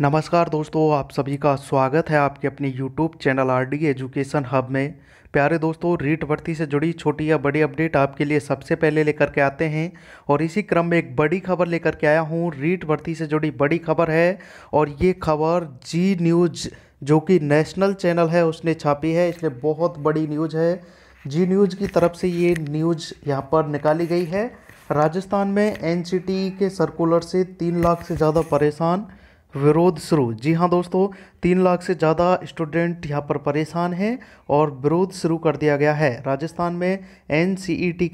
नमस्कार दोस्तों आप सभी का स्वागत है आपके अपने YouTube channel R D education hub में प्यारे दोस्तों रीट भर्ती से जुड़ी छोटी या बड़ी अपडेट आपके लिए सबसे पहले लेकर के आते हैं और इसी क्रम में एक बड़ी खबर लेकर के आया हूँ रीट भर्ती से जुड़ी बड़ी खबर है और ये खबर जी न्यूज जो कि नेशनल चैनल है उसने छापी है इसलिए बहुत बड़ी न्यूज़ है जी न्यूज़ की तरफ से ये न्यूज़ यहाँ पर निकाली गई है राजस्थान में एन के सर्कुलर से तीन लाख से ज़्यादा परेशान विरोध शुरू जी हाँ दोस्तों तीन लाख से ज़्यादा स्टूडेंट यहाँ पर परेशान हैं और विरोध शुरू कर दिया गया है राजस्थान में एन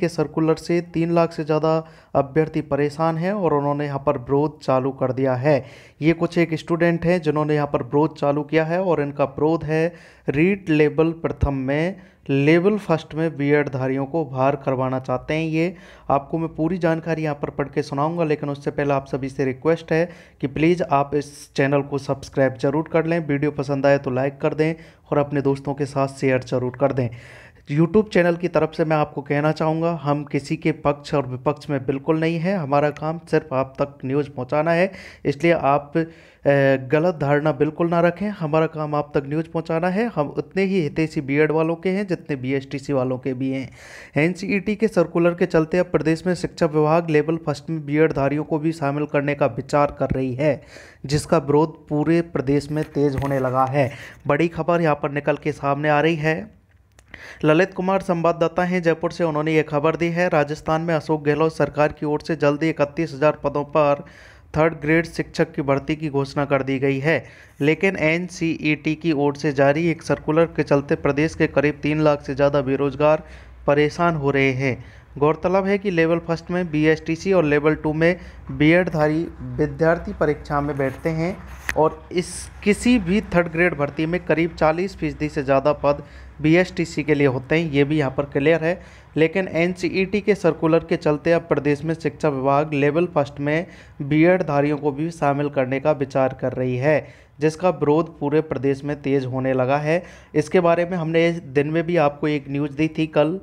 के सर्कुलर से तीन लाख से ज़्यादा अभ्यर्थी परेशान हैं और उन्होंने यहाँ पर विरोध चालू कर दिया है ये कुछ एक स्टूडेंट हैं जिन्होंने यहाँ पर विरोध चालू किया है और इनका विरोध है रीट लेबल प्रथम में लेवल फर्स्ट में बी धारियों को बाहर करवाना चाहते हैं ये आपको मैं पूरी जानकारी यहाँ पर पढ़ के सुनाऊंगा लेकिन उससे पहले आप सभी से रिक्वेस्ट है कि प्लीज़ आप इस चैनल को सब्सक्राइब जरूर कर लें वीडियो पसंद आए तो लाइक कर दें और अपने दोस्तों के साथ शेयर जरूर कर दें यूट्यूब चैनल की तरफ से मैं आपको कहना चाहूँगा हम किसी के पक्ष और विपक्ष में बिल्कुल नहीं है हमारा काम सिर्फ आप तक न्यूज़ पहुँचाना है इसलिए आप गलत धारणा बिल्कुल ना रखें हमारा काम आप तक न्यूज़ पहुँचाना है हम उतने ही हितेशी एड वालों के हैं जितने सी वालों के भी हैं टी e के सर्कुलर के चलते अब प्रदेश में शिक्षा विभाग लेवल फर्स्ट में एड धारियों को भी शामिल करने का विचार कर रही है जिसका विरोध पूरे प्रदेश में तेज़ होने लगा है बड़ी खबर यहाँ पर निकल के सामने आ रही है ललित कुमार संवाददाता हैं जयपुर से उन्होंने ये खबर दी है राजस्थान में अशोक गहलोत सरकार की ओर से जल्दी इकतीस हज़ार पदों पर थर्ड ग्रेड शिक्षक की भर्ती की घोषणा कर दी गई है लेकिन एन की ओर से जारी एक सर्कुलर के चलते प्रदेश के करीब तीन लाख से ज़्यादा बेरोजगार परेशान हो रहे हैं गौरतलब है कि लेवल फर्स्ट में बीएसटीसी और लेवल टू में बीएडधारी e विद्यार्थी परीक्षा में बैठते हैं और इस किसी भी थर्ड ग्रेड भर्ती में करीब 40 फीसदी से ज़्यादा पद बीएसटीसी के लिए होते हैं ये भी यहाँ पर क्लियर है लेकिन एनसीईटी e के सर्कुलर के चलते अब प्रदेश में शिक्षा विभाग लेवल फर्स्ट में बीएडधारियों e को भी शामिल करने का विचार कर रही है जिसका विरोध पूरे प्रदेश में तेज़ होने लगा है इसके बारे में हमने दिन में भी आपको एक न्यूज़ दी थी कल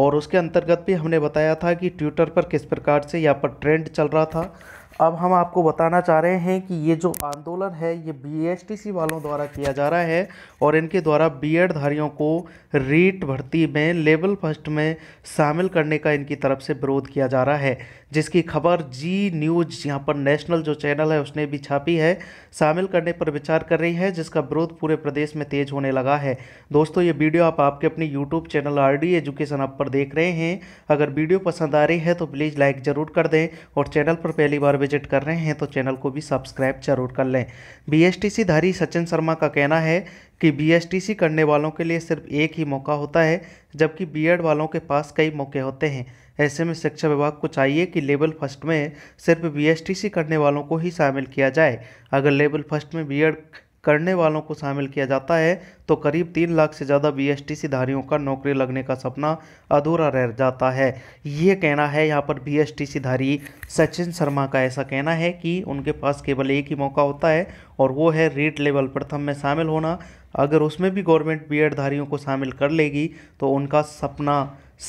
और उसके अंतर्गत भी हमने बताया था कि ट्विटर पर किस प्रकार से यहाँ पर ट्रेंड चल रहा था अब हम आपको बताना चाह रहे हैं कि ये जो आंदोलन है ये बीएसटीसी वालों द्वारा किया जा रहा है और इनके द्वारा बी धारियों को रीट भर्ती में लेवल फर्स्ट में शामिल करने का इनकी तरफ से विरोध किया जा रहा है जिसकी खबर जी न्यूज यहाँ पर नेशनल जो चैनल है उसने भी छापी है शामिल करने पर विचार कर रही है जिसका विरोध पूरे प्रदेश में तेज होने लगा है दोस्तों ये वीडियो आप आपके अपने YouTube channel R D education आप पर देख रहे हैं अगर वीडियो पसंद आ रही है तो प्लीज़ लाइक ज़रूर कर दें और चैनल पर पहली बार विजिट कर रहे हैं तो चैनल को भी सब्सक्राइब जरूर कर लें बीएसटीसी धारी सचिन शर्मा का कहना है कि बीएसटीसी करने वालों के लिए सिर्फ एक ही मौका होता है जबकि बीएड वालों के पास कई मौके होते हैं ऐसे में शिक्षा विभाग को चाहिए कि लेवल फर्स्ट में सिर्फ बीएसटीसी करने वालों को ही शामिल किया जाए अगर लेवल फर्स्ट में बीएड करने वालों को शामिल किया जाता है तो करीब तीन लाख से ज़्यादा बीएसटीसी धारियों का नौकरी लगने का सपना अधूरा रह जाता है ये कहना है यहाँ पर बीएसटीसी धारी सचिन शर्मा का ऐसा कहना है कि उनके पास केवल एक ही मौका होता है और वो है रीट लेवल प्रथम में शामिल होना अगर उसमें भी गवर्नमेंट बी धारियों को शामिल कर लेगी तो उनका सपना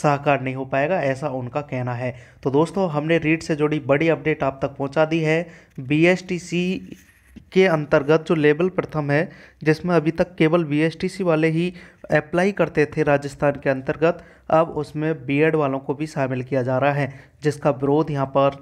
साकार नहीं हो पाएगा ऐसा उनका कहना है तो दोस्तों हमने रीट से जुड़ी बड़ी अपडेट आप तक पहुंचा दी है बी के अंतर्गत जो लेवल प्रथम है जिसमें अभी तक केवल बी वाले ही अप्लाई करते थे राजस्थान के अंतर्गत अब उसमें बीएड वालों को भी शामिल किया जा रहा है जिसका विरोध यहाँ पर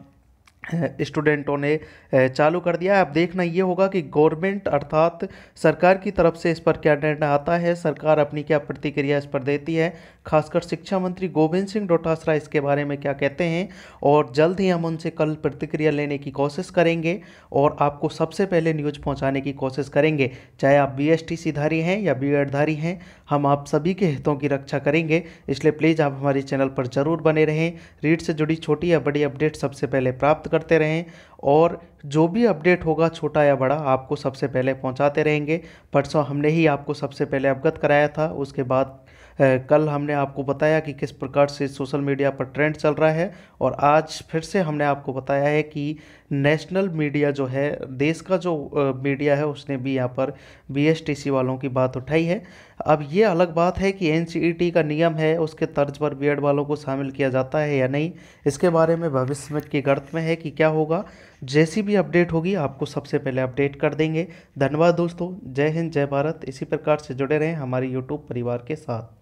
स्टूडेंटों ने चालू कर दिया अब देखना ये होगा कि गवर्नमेंट अर्थात सरकार की तरफ से इस पर क्या निर्णय आता है सरकार अपनी क्या प्रतिक्रिया इस पर देती है खासकर शिक्षा मंत्री गोविंद सिंह डोटासरा इसके बारे में क्या कहते हैं और जल्द ही हम उनसे कल प्रतिक्रिया लेने की कोशिश करेंगे और आपको सबसे पहले न्यूज पहुँचाने की कोशिश करेंगे चाहे आप बी एस धारी हैं या बी धारी हैं हम आप सभी के हितों की रक्षा करेंगे इसलिए प्लीज़ आप हमारे चैनल पर ज़रूर बने रहें रीड से जुड़ी छोटी या बड़ी अपडेट सबसे पहले प्राप्त करते रहें और जो भी अपडेट होगा छोटा या बड़ा आपको सबसे पहले पहुंचाते रहेंगे परसों हमने ही आपको सबसे पहले अवगत कराया था उसके बाद कल हमने आपको बताया कि किस प्रकार से सोशल मीडिया पर ट्रेंड चल रहा है और आज फिर से हमने आपको बताया है कि नेशनल मीडिया जो है देश का जो मीडिया है उसने भी यहाँ पर बीएसटीसी वालों की बात उठाई है अब ये अलग बात है कि एनसीईटी e का नियम है उसके तर्ज पर बीएड वालों को शामिल किया जाता है या नहीं इसके बारे में भविष्य में की गर्त में है कि क्या होगा जैसी भी अपडेट होगी आपको सबसे पहले अपडेट कर देंगे धन्यवाद दोस्तों जय हिंद जय भारत इसी प्रकार से जुड़े रहें हमारे यूट्यूब परिवार के साथ